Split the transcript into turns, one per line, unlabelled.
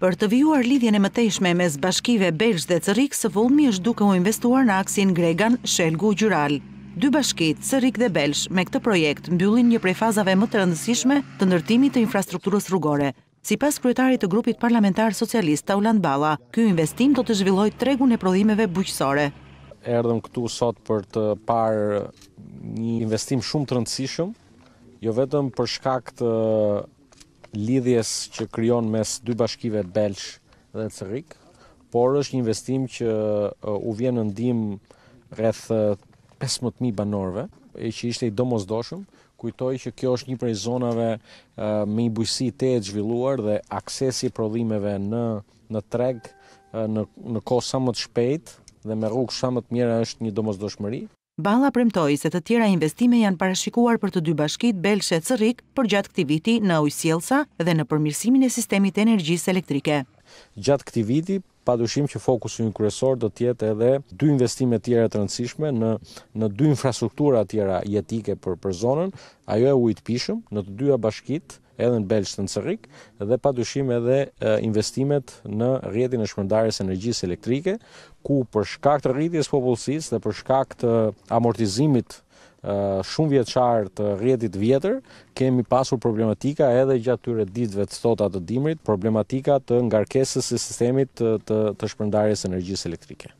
Për të vijuar lidhjen e mëtejshme me zbashkive Belsh dhe Cërik, së volmi është duke u investuar në aksin Gregan, Shelgu, Gjural. Dy bashkit, Cërik dhe Belsh, me këtë projekt, mbyllin një prej fazave më të rëndësishme të ndërtimit të infrastrukturës rrugore. Si pas kryetari të grupit parlamentar socialist Taulan Bala, kjo investim do të zhvilloj tregun e prodhimeve bujqësore.
Erdhëm këtu sot për të par një investim shumë të rëndësishëm, jo vetëm për shkakt lidhjes që kryon mes dy bashkive Belsh dhe Cërik, por është një investim që u vjen në ndim rreth 15.000 banorve, e që ishte i domosdoshëm, kujtoj që kjo është një prej zonave me i bujësi të e zhvilluar dhe aksesi prodhimeve në, në treg në, në kohë sa më të shpejt dhe me rrugë sa më të mjera është një domosdoshmëri.
Balla premtoi se të tjera investime janë parashikuar për të dy bashkitë Belshe Cërrik për gjatë këtij viti në ujësjellsa dhe në përmirësimin e sistemit të energjisë elektrike.
Gjatë këtij viti pa dushim që fokusin një kryesor do tjetë edhe dy investime tjera të rëndësishme në, në dy infrastruktura tjera jetike për, për zonën, ajo e ujtë pishëm në të dyja bashkitë edhe në Belç të nësërik, dhe padyshim edhe investimet në rrjetin e shpërndarjes energjisë elektrike, ku për shkak të rritjes popullësis popullsisë dhe për shkak të amortizimit shumë vjeçar të rrjetit vjetër, kemi pasur problematika edhe gjatë këtyre ditëve të sotme të dimrit, problematika të ngarkesës së sistemit të të shpërndarjes energjisë elektrike.